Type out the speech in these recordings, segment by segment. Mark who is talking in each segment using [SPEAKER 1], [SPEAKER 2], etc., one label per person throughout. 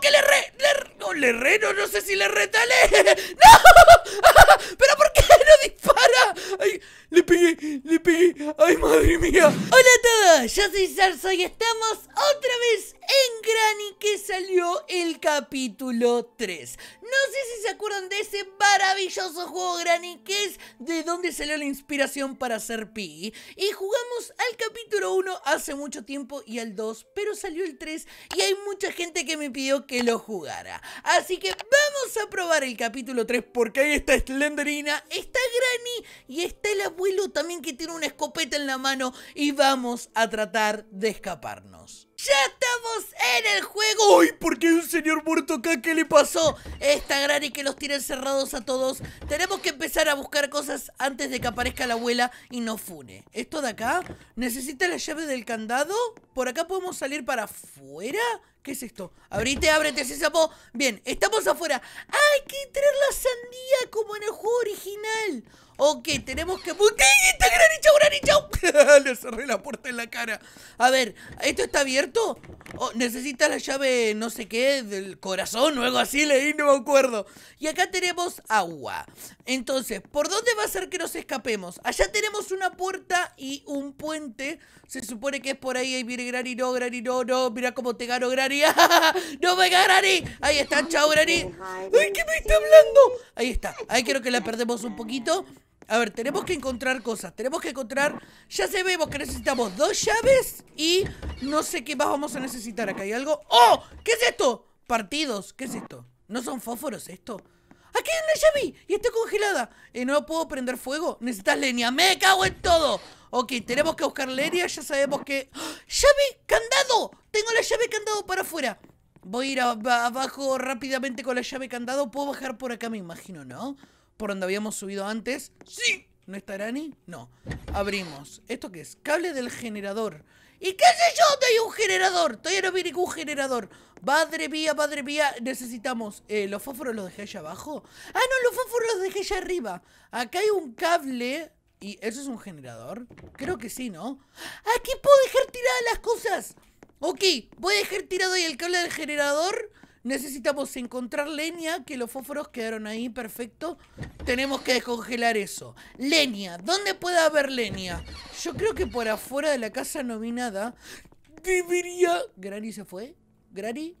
[SPEAKER 1] que le re... Le, no, le re, no, sé si le retale. ¡No! ¿Pero por qué no ¡Ay! ¡Le pegué! ¡Le pegué! ¡Ay, madre mía! ¡Hola a todos! Yo soy Sarso y estamos otra vez en Granny que salió el capítulo 3. No sé si se acuerdan de ese maravilloso juego Granny que es de dónde salió la inspiración para ser Piggy. Y jugamos al capítulo 1 hace mucho tiempo y al 2, pero salió el 3 y hay mucha gente que me pidió que lo jugara. Así que vamos a probar el capítulo 3 porque ahí está Slenderina, está Granny y está el abuelo también que tiene una escopeta en la mano y vamos a tratar de escaparnos. ¡Ya estamos en el juego! ¡Uy! ¿Por qué un señor muerto acá? ¿Qué le pasó? Esta y que los tiene cerrados a todos. Tenemos que empezar a buscar cosas antes de que aparezca la abuela y nos fune. ¿Esto de acá? ¿Necesita la llave del candado? ¿Por acá podemos salir para afuera? ¿Qué es esto? Abrite, ábrete, se zapó. Bien, estamos afuera. ¡Hay que traer la sandía como en el juego original! Ok, tenemos que... ¡Está granicho! Le cerré la puerta en la cara. A ver, ¿esto está abierto? ¿Necesitas la llave no sé qué del corazón o algo así? Leí, no me acuerdo. Y acá tenemos agua. Entonces, ¿por dónde va a ser que nos escapemos? Allá tenemos una puerta y un puente. Se supone que es por ahí. Ahí viene Graniro, no. Mira cómo te gano, Granny. No me Granny Ahí está Chaurani. ¡Ay, qué me está hablando! Ahí está. Ahí creo que la perdemos un poquito. A ver, tenemos que encontrar cosas. Tenemos que encontrar... Ya sabemos que necesitamos dos llaves y no sé qué más vamos a necesitar. Acá hay algo... ¡Oh! ¿Qué es esto? Partidos. ¿Qué es esto? ¿No son fósforos esto? ¡Aquí hay una llave! ¡Y está congelada! Eh, ¿No puedo prender fuego? ¡Necesitas leña! ¡Me cago en todo! Ok, tenemos que buscar leña, ya sabemos que... ¡Ah! ¡Llave! ¡Candado! Tengo la llave candado para afuera Voy a ir abajo rápidamente con la llave candado Puedo bajar por acá, me imagino, ¿no? Por donde habíamos subido antes ¡Sí! ¿No estará ni? No Abrimos ¿Esto qué es? Cable del generador ¿Y qué sé yo? te hay un generador. Todavía no vi ningún generador. Madre vía, madre vía, Necesitamos. Eh, ¿Los fósforos los dejé allá abajo? Ah, no, los fósforos los dejé allá arriba. Acá hay un cable. ¿Y eso es un generador? Creo que sí, ¿no? Aquí puedo dejar tiradas las cosas. Ok, voy a dejar tirado ahí el cable del generador. Necesitamos encontrar leña, que los fósforos quedaron ahí, perfecto. Tenemos que descongelar eso. Leña, ¿dónde puede haber leña? Yo creo que por afuera de la casa nominada debería... Granny se fue. Granny.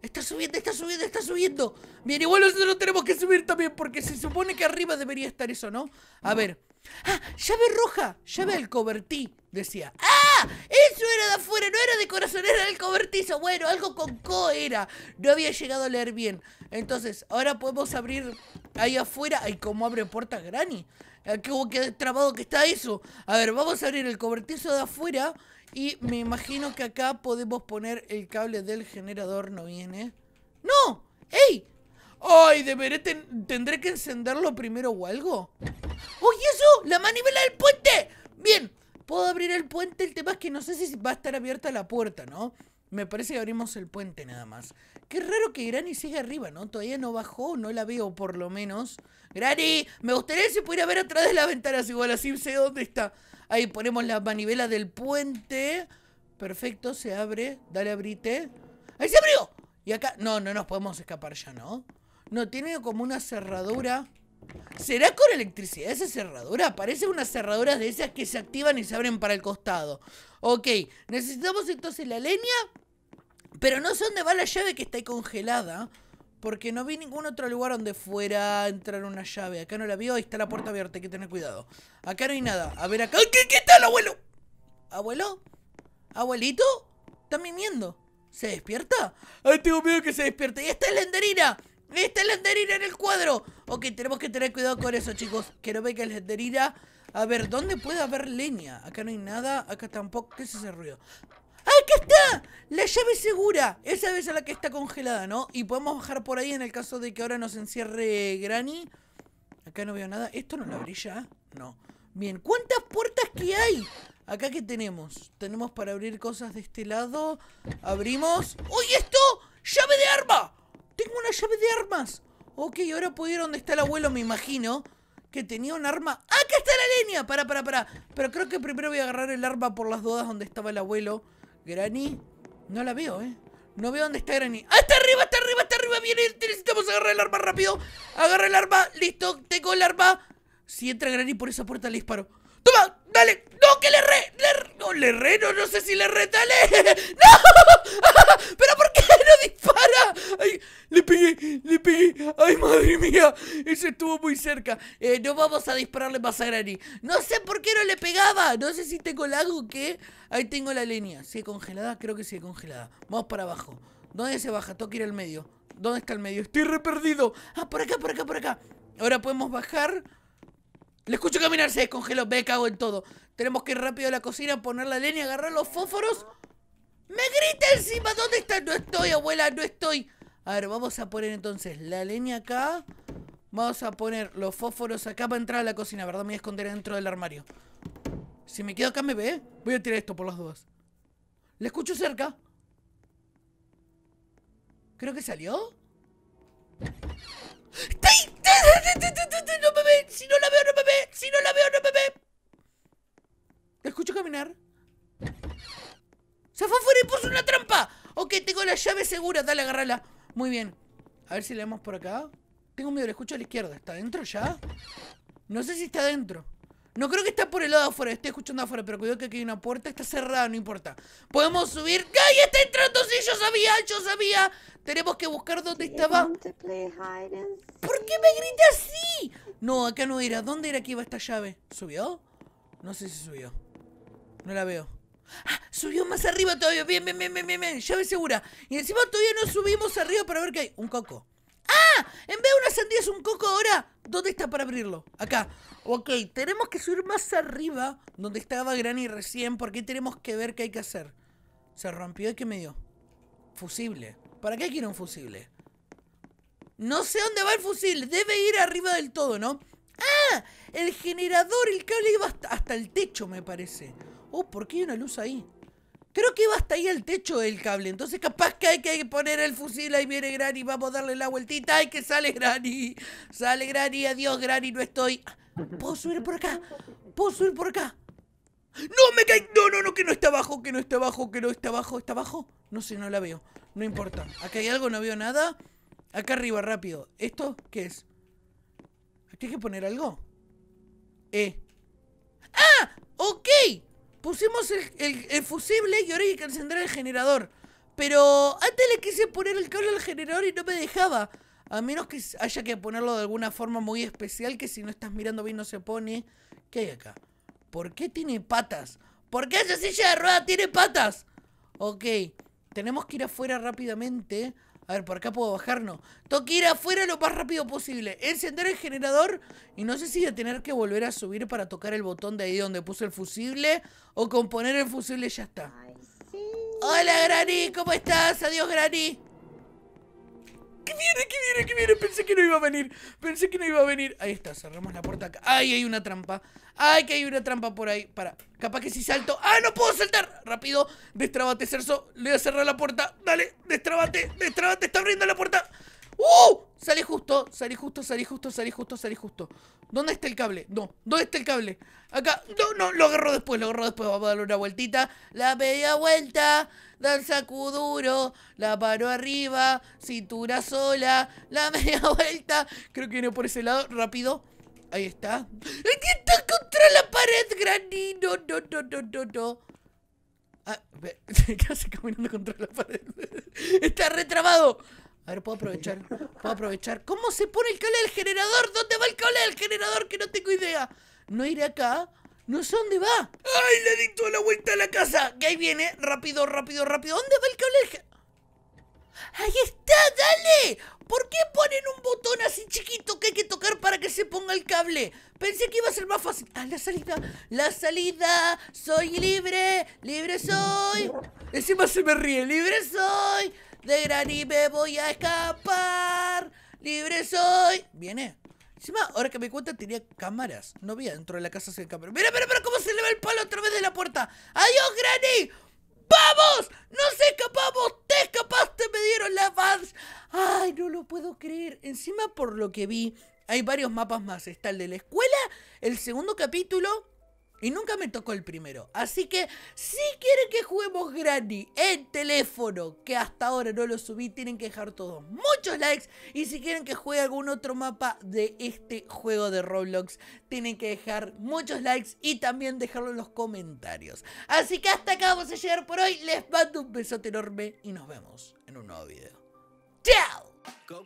[SPEAKER 1] Está subiendo, está subiendo, está subiendo. Bien, igual nosotros tenemos que subir también porque se supone que arriba debería estar eso, ¿no? A ver. ¡Ah! ¡Llave roja! ¡Llave del cobertí! Decía. ¡Ah! Eso era de afuera, no era de corazón, era del cobertizo. Bueno, algo con co era. No había llegado a leer bien. Entonces, ahora podemos abrir ahí afuera. ¿Y cómo abre puerta Granny? hubo ah, que trabado que está eso. A ver, vamos a abrir el cobertizo de afuera. Y me imagino que acá podemos poner el cable del generador. No viene. ¡No! ¡Ey! ¡Ay! Deberé ¿Tendré que encenderlo primero o algo? ¡Uy, eso! ¡La manivela del puente! Bien, puedo abrir el puente. El tema es que no sé si va a estar abierta la puerta, ¿no? Me parece que abrimos el puente nada más. Qué raro que Granny sigue arriba, ¿no? Todavía no bajó, no la veo por lo menos. Granny, me gustaría si pudiera ver atrás de las ventanas igual, así sé dónde está. Ahí ponemos la manivela del puente. Perfecto, se abre. Dale, abrite. ¡Ahí se abrió! Y acá... No, no nos podemos escapar ya, ¿no? No, tiene como una cerradura... ¿Será con electricidad esa cerradura? Parece unas cerraduras de esas que se activan y se abren para el costado. Ok, necesitamos entonces la leña pero no sé dónde va la llave que está ahí congelada. Porque no vi ningún otro lugar donde fuera a entrar una llave. Acá no la vio, ahí está la puerta abierta, hay que tener cuidado. Acá no hay nada. A ver acá. ¿Qué, qué está el abuelo? ¿Abuelo? ¿Abuelito? ¿Está mimiendo? ¿Se despierta? Ay, tengo miedo que se despierte. ¡Y es la enderina! es la enderina en el cuadro! Ok, tenemos que tener cuidado con eso, chicos. Que no que la enderina. A ver, ¿dónde puede haber leña? Acá no hay nada, acá tampoco. ¿Qué es ese ruido? ¡Acá está! La llave segura. Esa es la que está congelada, ¿no? Y podemos bajar por ahí en el caso de que ahora nos encierre Granny. Acá no veo nada. ¿Esto no la abrí ya? No. Bien, ¿cuántas puertas que hay? Acá qué tenemos. Tenemos para abrir cosas de este lado. Abrimos. ¡Uy, esto! ¡Llave de arma! Tengo una llave de armas. Ok, ahora puedo ir donde está el abuelo, me imagino. Que tenía un arma. ¡Ah, ¡Acá está la línea? Para, para, para. Pero creo que primero voy a agarrar el arma por las dudas donde estaba el abuelo. Granny, no la veo, ¿eh? No veo dónde está Granny. ¡Ah, está arriba, está arriba, está arriba! ¡Viene! Necesitamos agarrar el arma rápido. Agarra el arma. Listo, tengo el arma. Si entra Granny por esa puerta, le disparo. ¡Toma! ¡Dale! ¡No, que le re! no, le re, no, no sé si le re. ¡Dale! ¡No! ¿Pero por qué? dispara! ¡Ay! ¡Le pegué! ¡Le pegué! ¡Ay, madre mía! Eso estuvo muy cerca. Eh, no vamos a dispararle más a Granny. No sé por qué no le pegaba. No sé si tengo lago o qué. Ahí tengo la leña. ¿Sigue congelada? Creo que sigue congelada. Vamos para abajo. ¿Dónde se baja? Tengo que ir al medio. ¿Dónde está el medio? Estoy re perdido. Ah, por acá, por acá, por acá. Ahora podemos bajar. Le escucho caminar, se descongeló. Me cago en todo. Tenemos que ir rápido a la cocina, poner la leña, agarrar los fósforos. ¡Me grita encima! ¿Dónde está? No estoy, abuela, no estoy. A ver, vamos a poner entonces la leña acá. Vamos a poner los fósforos acá para entrar a la cocina, ¿verdad? Me voy a esconder dentro del armario. Si me quedo acá, ¿me ve? Voy a tirar esto por las dos ¿Le escucho cerca? Creo que salió. No me ve, si no la veo, no me ve, si no la veo, no me ve. escucho caminar. ¡Se fue afuera y puso una trampa! Ok, tengo la llave segura. Dale, agarrala. Muy bien. A ver si le vemos por acá. Tengo miedo, le escucho a la izquierda. ¿Está adentro ya? No sé si está adentro. No creo que está por el lado afuera. Estoy escuchando afuera, pero cuidado que aquí hay una puerta. Está cerrada, no importa. Podemos subir. ¡Ay, está entrando! Sí, yo sabía, yo sabía. Tenemos que buscar dónde estaba. ¿Por qué me grita así? No, acá no era. ¿Dónde era que iba esta llave? ¿Subió? No sé si subió. No la veo. Ah, subió más arriba todavía. Bien, bien, bien, bien, bien, bien. Llave segura. Y encima todavía no subimos arriba para ver qué hay. Un coco. ¡Ah! En vez de una sandía es un coco ahora. ¿Dónde está para abrirlo? Acá. Ok, tenemos que subir más arriba donde estaba Granny recién porque tenemos que ver qué hay que hacer. Se rompió y qué me dio. Fusible. ¿Para qué quiero un fusible? No sé dónde va el fusil. Debe ir arriba del todo, ¿no? ¡Ah! El generador, el cable iba hasta el techo, me parece. Oh, ¿por qué hay una luz ahí? Creo que va hasta ahí el techo el cable. Entonces capaz que hay que poner el fusil. Ahí viene Granny. Vamos a darle la vueltita. ¡Ay, que sale Granny! Sale Granny. Adiós, Granny. No estoy... ¿Puedo subir por acá? ¿Puedo subir por acá? ¡No, me caí! No, no, no, que no está abajo, que no está abajo, que no está abajo. ¿Está abajo? No sé, no la veo. No importa. Acá hay algo, no veo nada. Acá arriba, rápido. ¿Esto qué es? ¿Aquí hay que poner algo? Eh. ¡Ah! ¡Ok! pusimos el, fusible y ahora hay que encender el generador. Pero antes le quise poner el cable al generador y no me dejaba. A menos que haya que ponerlo de alguna forma muy especial que si no estás mirando bien no se pone. ¿Qué hay acá? ¿Por qué tiene patas? ¿Por qué esa silla de rueda tiene patas? Ok, tenemos que ir afuera rápidamente. A ver, ¿por acá puedo bajar? No. Tengo que ir afuera lo más rápido posible. Encender el generador. Y no sé si voy a tener que volver a subir para tocar el botón de ahí donde puse el fusible. O componer el fusible ya está. Hola, Granny. ¿Cómo estás? Adiós, Granny. ¿Qué viene? que viene? que viene? Pensé que no iba a venir. Pensé que no iba a venir. Ahí está, cerramos la puerta acá. ¡Ay, hay una trampa! ¡Ay, que hay una trampa por ahí! Para, capaz que si salto. ¡Ah, no puedo saltar! Rápido, destrabate, Cerso. Le voy a cerrar la puerta. Dale, destrabate, destrabate, está abriendo la puerta. ¡Uh! Salí justo, salí justo, salí justo, salí justo, salí justo. ¿Dónde está el cable? No, ¿dónde está el cable? Acá, no, no, lo agarro después, lo agarro después. Vamos a darle una vueltita. La media vuelta, danza duro, la paro arriba, cintura sola, la media vuelta. Creo que viene por ese lado, rápido. Ahí está. está contra la pared, granito! No, no, no, no, no, no. Ah, casi caminando contra la pared. Está retrabado. A ver, puedo aprovechar. Puedo aprovechar. ¿Cómo se pone el cable del generador? ¿Dónde va el cable del generador? Que no tengo idea. No iré acá. No sé dónde va. ¡Ay! Le di toda la vuelta a la casa. Que ahí viene. Rápido, rápido, rápido. ¿Dónde va el cable ¡Ahí está! ¡Dale! ¿Por qué ponen un botón así chiquito que hay que tocar para que se ponga el cable? Pensé que iba a ser más fácil. ¡Ah, la salida! ¡La salida! ¡Soy libre! ¡Libre soy! Encima se me ríe. ¡Libre soy! De Granny me voy a escapar. Libre soy. Viene. Encima, ahora que me cuenta, tenía cámaras. No había dentro de la casa se cámaras. Mira, mira, mira cómo se le va el palo a través de la puerta. ¡Adiós, oh, Granny! ¡Vamos! ¡Nos escapamos! ¡Te escapaste! ¡Me dieron la fans! ¡Ay, no lo puedo creer! Encima, por lo que vi, hay varios mapas más. Está el de la escuela, el segundo capítulo y nunca me tocó el primero. Así que si quieren que juguemos Granny en teléfono, que hasta ahora no lo subí, tienen que dejar todos muchos likes. Y si quieren que juegue algún otro mapa de este juego de Roblox, tienen que dejar muchos likes y también dejarlo en los comentarios. Así que hasta acá vamos a llegar por hoy. Les mando un besote enorme y nos vemos en un nuevo video. ¡Chao!